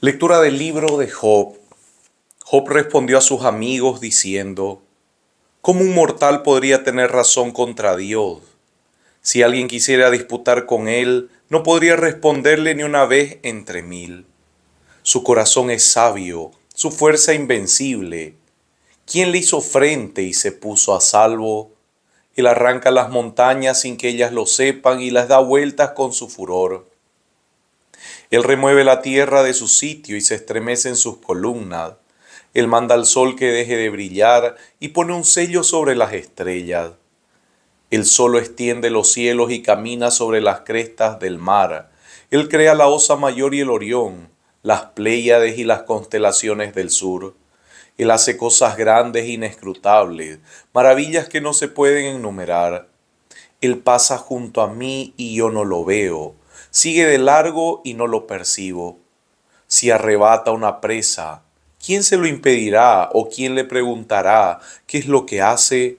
Lectura del libro de Job. Job respondió a sus amigos diciendo, ¿cómo un mortal podría tener razón contra Dios? Si alguien quisiera disputar con él, no podría responderle ni una vez entre mil. Su corazón es sabio, su fuerza invencible. ¿Quién le hizo frente y se puso a salvo? Él arranca las montañas sin que ellas lo sepan y las da vueltas con su furor él remueve la tierra de su sitio y se estremece en sus columnas. Él manda al sol que deje de brillar y pone un sello sobre las estrellas. Él solo extiende los cielos y camina sobre las crestas del mar. Él crea la Osa Mayor y el Orión, las Pléyades y las constelaciones del sur. Él hace cosas grandes e inescrutables, maravillas que no se pueden enumerar. Él pasa junto a mí y yo no lo veo sigue de largo y no lo percibo. Si arrebata una presa, ¿quién se lo impedirá o quién le preguntará qué es lo que hace?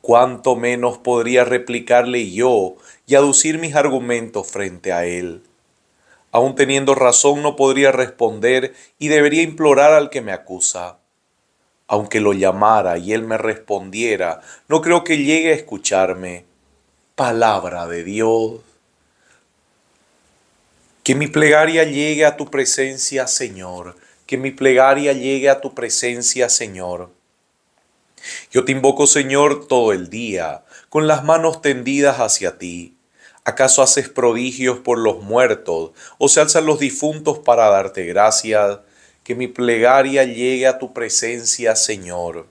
¿Cuánto menos podría replicarle yo y aducir mis argumentos frente a él? Aún teniendo razón no podría responder y debería implorar al que me acusa. Aunque lo llamara y él me respondiera, no creo que llegue a escucharme. Palabra de Dios. Que mi plegaria llegue a tu presencia, Señor. Que mi plegaria llegue a tu presencia, Señor. Yo te invoco, Señor, todo el día, con las manos tendidas hacia ti. ¿Acaso haces prodigios por los muertos o se alzan los difuntos para darte gracias? Que mi plegaria llegue a tu presencia, Señor.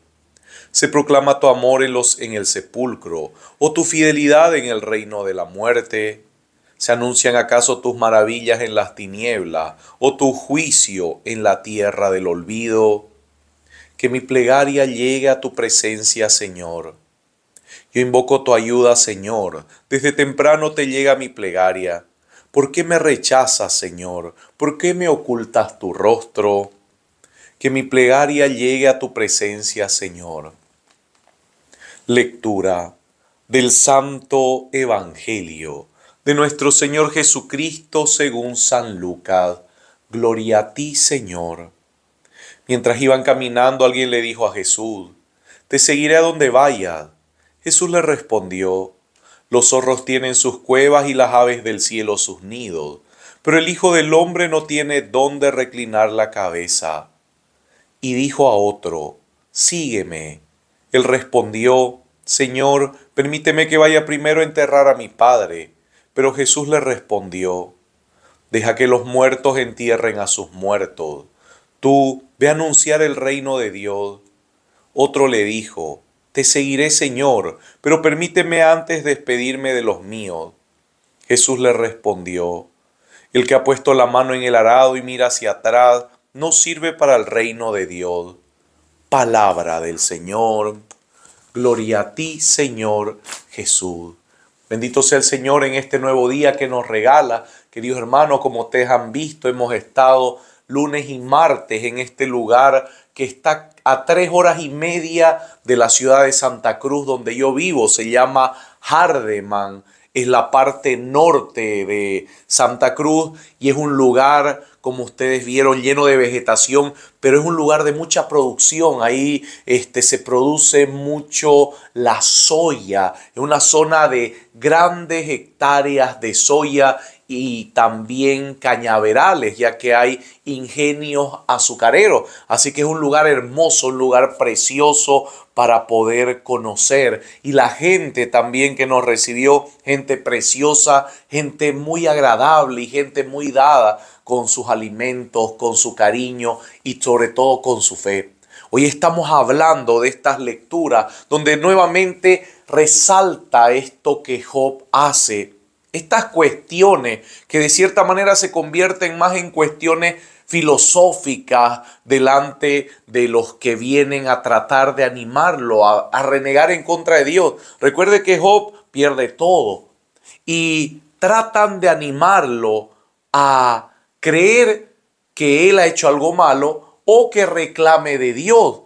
Se proclama tu amor en, los, en el sepulcro o oh, tu fidelidad en el reino de la muerte. ¿Se anuncian acaso tus maravillas en las tinieblas o tu juicio en la tierra del olvido? Que mi plegaria llegue a tu presencia, Señor. Yo invoco tu ayuda, Señor. Desde temprano te llega mi plegaria. ¿Por qué me rechazas, Señor? ¿Por qué me ocultas tu rostro? Que mi plegaria llegue a tu presencia, Señor. Lectura del Santo Evangelio de nuestro Señor Jesucristo según San Lucas. Gloria a ti, Señor. Mientras iban caminando, alguien le dijo a Jesús, Te seguiré a donde vayas. Jesús le respondió, Los zorros tienen sus cuevas y las aves del cielo sus nidos, pero el Hijo del Hombre no tiene dónde reclinar la cabeza. Y dijo a otro, Sígueme. Él respondió, Señor, permíteme que vaya primero a enterrar a mi padre. Pero Jesús le respondió, deja que los muertos entierren a sus muertos. Tú ve a anunciar el reino de Dios. Otro le dijo, te seguiré, Señor, pero permíteme antes despedirme de los míos. Jesús le respondió, el que ha puesto la mano en el arado y mira hacia atrás no sirve para el reino de Dios. Palabra del Señor. Gloria a ti, Señor Jesús. Bendito sea el Señor en este nuevo día que nos regala. Queridos hermanos, como ustedes han visto, hemos estado lunes y martes en este lugar que está a tres horas y media de la ciudad de Santa Cruz, donde yo vivo. Se llama Hardeman. Es la parte norte de Santa Cruz y es un lugar como ustedes vieron, lleno de vegetación, pero es un lugar de mucha producción. Ahí este, se produce mucho la soya. Es una zona de grandes hectáreas de soya y también cañaverales, ya que hay ingenios azucareros. Así que es un lugar hermoso, un lugar precioso para poder conocer. Y la gente también que nos recibió, gente preciosa, gente muy agradable y gente muy dada con sus alimentos, con su cariño y sobre todo con su fe. Hoy estamos hablando de estas lecturas donde nuevamente resalta esto que Job hace estas cuestiones que de cierta manera se convierten más en cuestiones filosóficas delante de los que vienen a tratar de animarlo a, renegar en contra de Dios. Recuerde que Job pierde todo y tratan de animarlo a creer que él ha hecho algo malo o que reclame de Dios.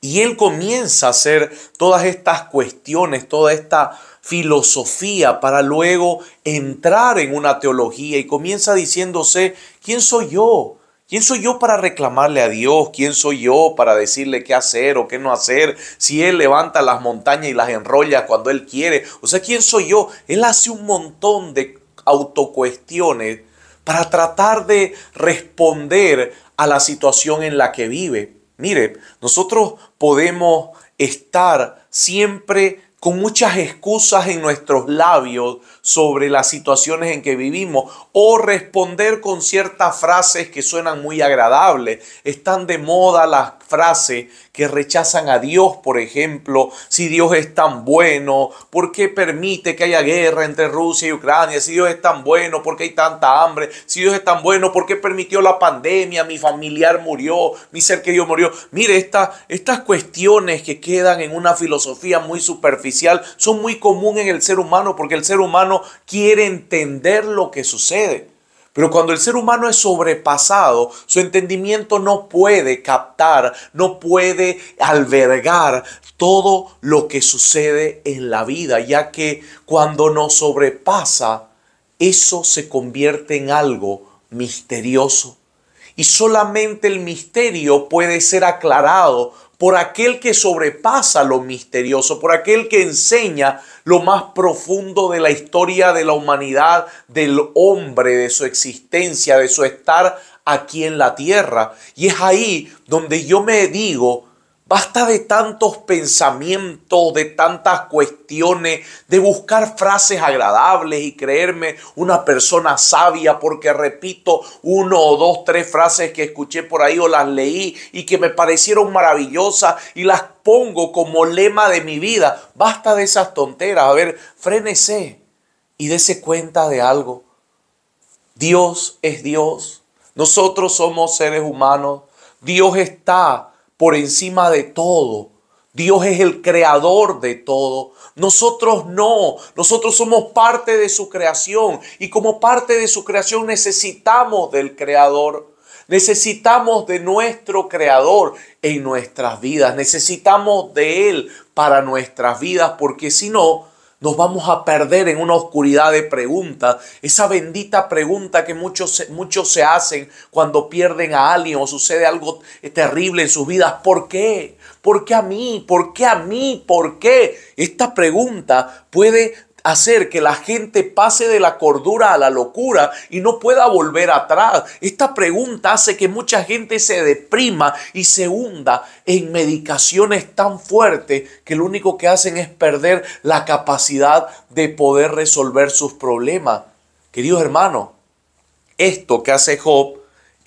Y él comienza a hacer todas estas cuestiones, toda esta filosofía para luego entrar en una teología y comienza diciéndose, ¿quién soy yo? ¿Quién soy yo para reclamarle a Dios? ¿Quién soy yo para decirle qué hacer o qué no hacer? Si Él levanta las montañas y las enrolla cuando Él quiere. O sea, ¿quién soy yo? Él hace un montón de autocuestiones para tratar de responder a la situación en la que vive. Mire, nosotros podemos estar siempre con muchas excusas en nuestros labios sobre las situaciones en que vivimos o responder con ciertas frases que suenan muy agradables. Están de moda las frases que rechazan a Dios, por ejemplo, si Dios es tan bueno, ¿por qué permite que haya guerra entre Rusia y Ucrania? Si Dios es tan bueno, ¿por qué hay tanta hambre? Si Dios es tan bueno, ¿por qué permitió la pandemia? Mi familiar murió, mi ser querido murió. Mire, estas cuestiones que quedan en una filosofía muy superficial son muy común en el ser humano porque el ser humano quiere entender lo que sucede. Pero cuando el ser humano es sobrepasado, su entendimiento no puede captar, no puede albergar todo lo que sucede en la vida, ya que cuando no sobrepasa, eso se convierte en algo misterioso. Y solamente el misterio puede ser aclarado por aquel que sobrepasa lo misterioso, por aquel que enseña lo más profundo de la historia de la humanidad, del hombre, de su existencia, de su estar aquí en la tierra. Y es ahí donde yo me digo, Basta de tantos pensamientos, de tantas cuestiones, de buscar frases agradables y creerme una persona sabia porque repito uno o dos, tres frases que escuché por ahí o las leí y que me parecieron maravillosas y las pongo como lema de mi vida. Basta de esas tonteras. A ver, frénese y dese cuenta de algo. Dios es Dios. Nosotros somos seres humanos. Dios está por encima de todo. Dios es el creador de todo. Nosotros no. Nosotros somos parte de su creación. Y como parte de su creación necesitamos del creador. Necesitamos de nuestro creador en nuestras vidas. Necesitamos de él para nuestras vidas. Porque si no, nos vamos a perder en una oscuridad de preguntas. Esa bendita pregunta que muchos, muchos se hacen cuando pierden a alguien o sucede algo terrible en sus vidas. ¿Por qué? ¿Por qué a mí? ¿Por qué a mí? ¿Por qué? Esta pregunta puede hacer que la gente pase de la cordura a la locura y no pueda volver atrás. Esta pregunta hace que mucha gente se deprima y se hunda en medicaciones tan fuertes que lo único que hacen es perder la capacidad de poder resolver sus problemas. Queridos hermanos, esto que hace Job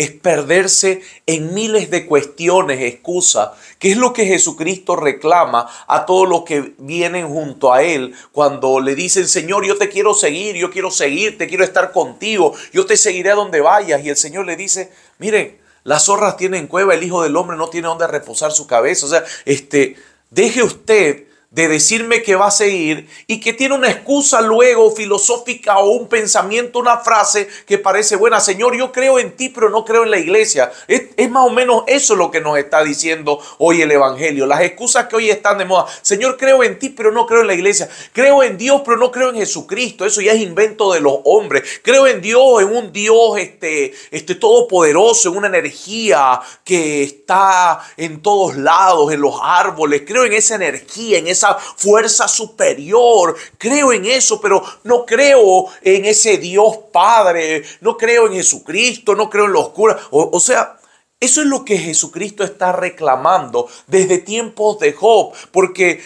es perderse en miles de cuestiones, excusas, ¿Qué es lo que Jesucristo reclama a todos los que vienen junto a Él cuando le dicen, Señor, yo te quiero seguir, yo quiero seguirte, quiero estar contigo, yo te seguiré a donde vayas. Y el Señor le dice, miren, las zorras tienen cueva, el Hijo del Hombre no tiene donde reposar su cabeza. O sea, este, deje usted de decirme que va a seguir y que tiene una excusa luego filosófica o un pensamiento, una frase que parece buena, Señor, yo creo en ti, pero no creo en la iglesia. Es, más o menos eso lo que nos está diciendo hoy el Evangelio, las excusas que hoy están de moda. Señor, creo en ti, pero no creo en la iglesia. Creo en Dios, pero no creo en Jesucristo. Eso ya es invento de los hombres. Creo en Dios, en un Dios este, este todopoderoso, en una energía que está en todos lados, en los árboles. Creo en esa energía, en esa esa fuerza superior, creo en eso, pero no creo en ese Dios Padre, no creo en Jesucristo, no creo en los curas. O, o sea, eso es lo que Jesucristo está reclamando desde tiempos de Job, porque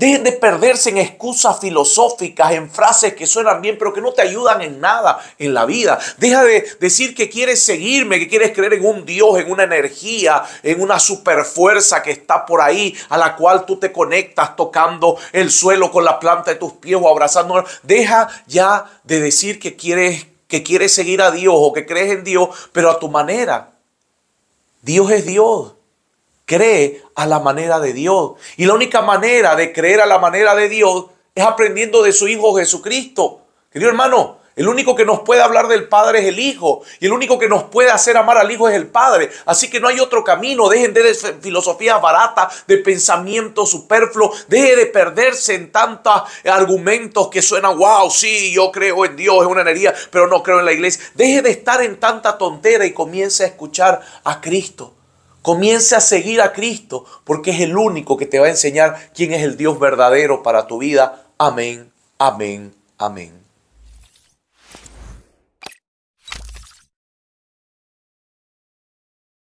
Dejen de perderse en excusas filosóficas, en frases que suenan bien, pero que no te ayudan en nada en la vida. Deja de decir que quieres seguirme, que quieres creer en un Dios, en una energía, en una superfuerza que está por ahí, a la cual tú te conectas tocando el suelo con la planta de tus pies o abrazando. Deja ya de decir que quieres, que quieres seguir a Dios o que crees en Dios, pero a tu manera. Dios es Dios cree a la manera de Dios. Y la única manera de creer a la manera de Dios es aprendiendo de su Hijo Jesucristo. Querido hermano, el único que nos puede hablar del Padre es el Hijo. Y el único que nos puede hacer amar al Hijo es el Padre. Así que no hay otro camino. Dejen de filosofías baratas, de pensamiento superfluo. Deje de perderse en tantos argumentos que suenan, wow, sí, yo creo en Dios, es una energía, pero no creo en la iglesia. Deje de estar en tanta tontera y comience a escuchar a Cristo. Comience a seguir a Cristo porque es el único que te va a enseñar quién es el Dios verdadero para tu vida. Amén, amén, amén.